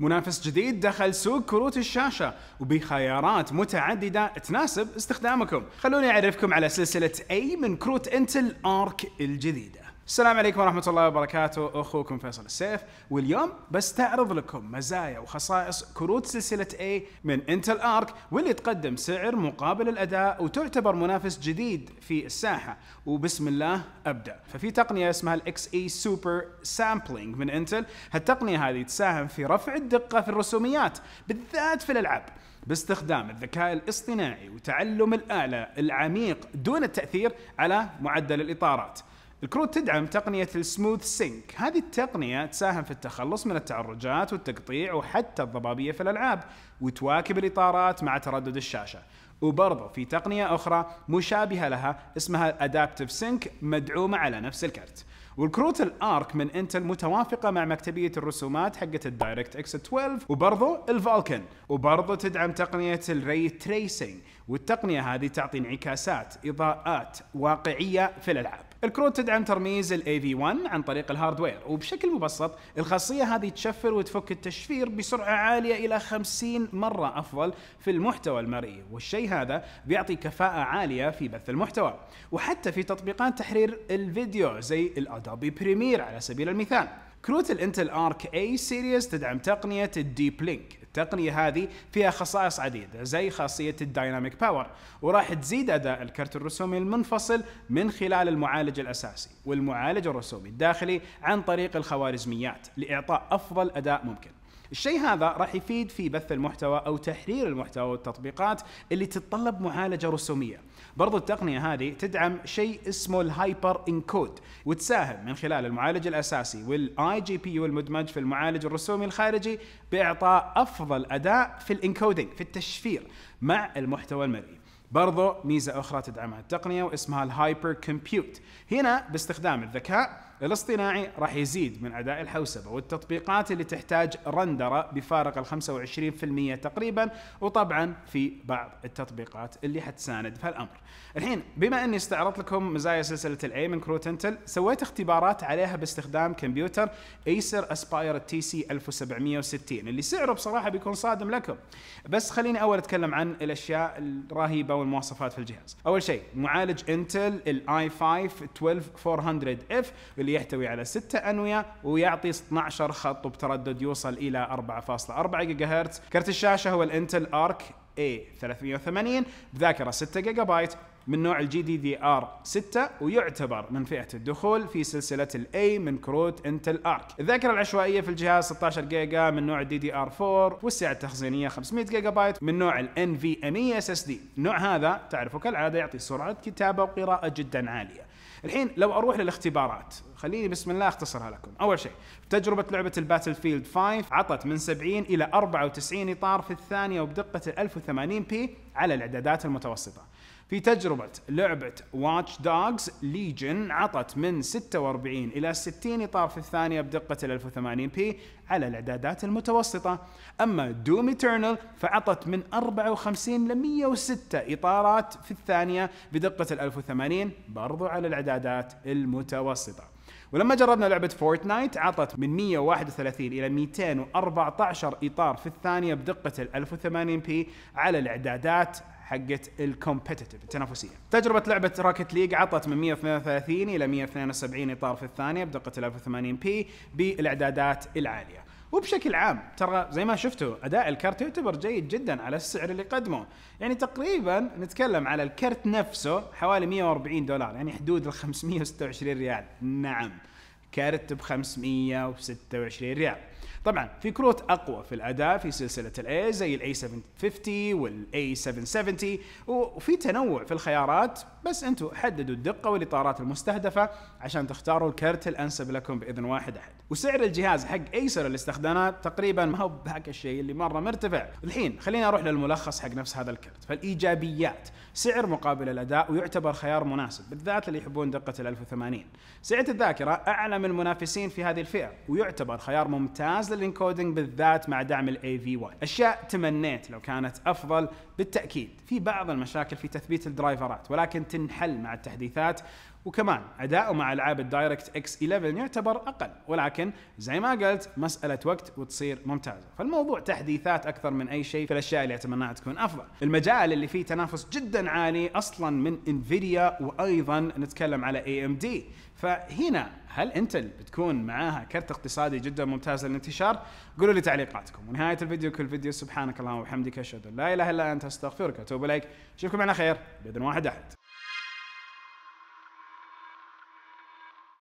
منافس جديد دخل سوق كروت الشاشة وبخيارات متعددة تناسب استخدامكم خلوني أعرفكم على سلسلة أي من كروت انتل آرك الجديدة السلام عليكم ورحمة الله وبركاته أخوكم فيصل السيف واليوم بستعرض لكم مزايا وخصائص كروت سلسلة A من انتل ارك واللي تقدم سعر مقابل الأداء وتعتبر منافس جديد في الساحة وبسم الله أبدأ ففي تقنية اسمها الـ XE Super Sampling من انتل هالتقنية هذه تساهم في رفع الدقة في الرسوميات بالذات في الألعاب باستخدام الذكاء الاصطناعي وتعلم الآلة العميق دون التأثير على معدل الإطارات الكروت تدعم تقنية السموث سينك هذه التقنية تساهم في التخلص من التعرجات والتقطيع وحتى الضبابية في الألعاب وتواكب الإطارات مع تردد الشاشة وبرضه في تقنية أخرى مشابهة لها اسمها أدابتيف سينك مدعومة على نفس الكرت والكروت الارك من انتل متوافقه مع مكتبيه الرسومات حقت الدايركت اكس 12 وبرضه الفالكن وبرضه تدعم تقنيه الري تريسنج والتقنية هذه تعطي انعكاسات إضاءات واقعية في الألعاب الكروت تدعم ترميز الاي AV1 عن طريق الهاردوير وبشكل مبسط الخاصية هذه تشفر وتفك التشفير بسرعة عالية إلى 50 مرة أفضل في المحتوى المرئي والشيء هذا بيعطي كفاءة عالية في بث المحتوى وحتى في تطبيقات تحرير الفيديو زي الأدوبي بريمير على سبيل المثال كروت الانتل ارك اي سيريز تدعم تقنيه الديب لينك التقنيه هذه فيها خصائص عديده زي خاصيه الدايناميك باور وراح تزيد اداء الكرت الرسومي المنفصل من خلال المعالج الاساسي والمعالج الرسومي الداخلي عن طريق الخوارزميات لاعطاء افضل اداء ممكن الشيء هذا راح يفيد في بث المحتوى او تحرير المحتوى والتطبيقات اللي تتطلب معالجه رسوميه. برضو التقنيه هذه تدعم شيء اسمه الهايبر انكود وتساهم من خلال المعالج الاساسي والاي جي بي يو المدمج في المعالج الرسومي الخارجي باعطاء افضل اداء في الانكودينج في التشفير مع المحتوى المرئي. برضو ميزة أخرى تدعمها التقنية واسمها الهايبر كومبيوت هنا باستخدام الذكاء الاصطناعي راح يزيد من أداء الحوسبة والتطبيقات اللي تحتاج رندرة بفارق ال 25% تقريبا وطبعا في بعض التطبيقات اللي حتساند في الأمر الحين بما أني استعرضت لكم مزايا سلسلة الاي من كروت انتل سويت اختبارات عليها باستخدام كمبيوتر ايسر اسباير تي سي 1760 اللي سعره بصراحة بيكون صادم لكم بس خليني أول أتكلم عن الأشياء الرهيبة والمواصفات في الجهاز أول شيء معالج انتل الاي 5 12400 اف اللي يحتوي على 6 أنوية ويعطي 12 خط وبتردد يوصل إلى 4.4 جيجا هرتز كرت الشاشة هو الانتل ارك A380 بذاكرة 6 جيجا بايت من نوع الجي دي دي ار 6 ويعتبر من فئه الدخول في سلسله الاي من كروت انتل ارك. الذاكره العشوائيه في الجهاز 16 جيجا من نوع الدي دي ار 4 والسعه التخزينيه 500 جيجا بايت من نوع الان في ام اي اس e اس دي. النوع هذا تعرفوا كالعاده يعطي سرعه كتابه وقراءه جدا عاليه. الحين لو اروح للاختبارات خليني بسم الله اختصرها لكم اول شيء تجربه لعبه الباتل فيلد 5 عطت من 70 الى 94 اطار في الثانيه وبدقه 1080 بي على الاعدادات المتوسطه في تجربة لعبة واتش دوجز ليجن عطت من 46 إلى 60 إطار في الثانية بدقة 1080 بي على الإعدادات المتوسطة أما دوم إترنال فعطت من 54 ل 106 إطارات في الثانية بدقة 1080 برضو على الإعدادات المتوسطة ولما جربنا لعبه فورتنايت عطت من 131 الى 214 اطار في الثانيه بدقه ال 1080 بي على الاعدادات حقت الكومبتيتيف التنافسيه. تجربه لعبه راكت ليج عطت من 132 الى 172 اطار في الثانيه بدقه ال 1080 بي بالاعدادات العاليه. وبشكل عام ترى زي ما شفتوا اداء الكرت يعتبر جيد جدا على السعر اللي قدمه يعني تقريبا نتكلم على الكرت نفسه حوالي 140 دولار يعني حدود ال 526 ريال نعم كارت ب 526 ريال طبعا في كروت اقوى في الاداء في سلسله الاي زي الاي 750 والاي 770 وفي تنوع في الخيارات بس انتم حددوا الدقه والاطارات المستهدفه عشان تختاروا الكرت الانسب لكم باذن واحد احد وسعر الجهاز حق ايسر الاستخدامات تقريبا ما هو بهاك الشيء اللي مره مرتفع الحين خلينا اروح للملخص حق نفس هذا الكرت فالايجابيات سعر مقابل الاداء ويعتبر خيار مناسب بالذات اللي يحبون دقه ال 1080 سعه الذاكره اعلى من المنافسين في هذه الفئه ويعتبر خيار ممتاز للانكودينج بالذات مع دعم الاي في 1 اشياء تمنيت لو كانت افضل بالتاكيد في بعض المشاكل في تثبيت الدرايفرات ولكن تنحل مع التحديثات وكمان أداؤه مع ألعاب الدايركت اكس 11 يعتبر أقل ولكن زي ما قلت مسألة وقت وتصير ممتازة فالموضوع تحديثات أكثر من أي شيء في الأشياء اللي أتمناها تكون أفضل المجال اللي فيه تنافس جدا عالي أصلا من انفيديا وأيضا نتكلم على اي ام دي فهنا هل انتل بتكون معاها كرت اقتصادي جدا ممتاز للانتشار؟ قولوا لي تعليقاتكم، ونهاية الفيديو كل فيديو سبحانك اللهم وبحمدك اشهد ان لا اله الا انت استغفرك واتوب اليك، اشوفكم على خير باذن واحد احد.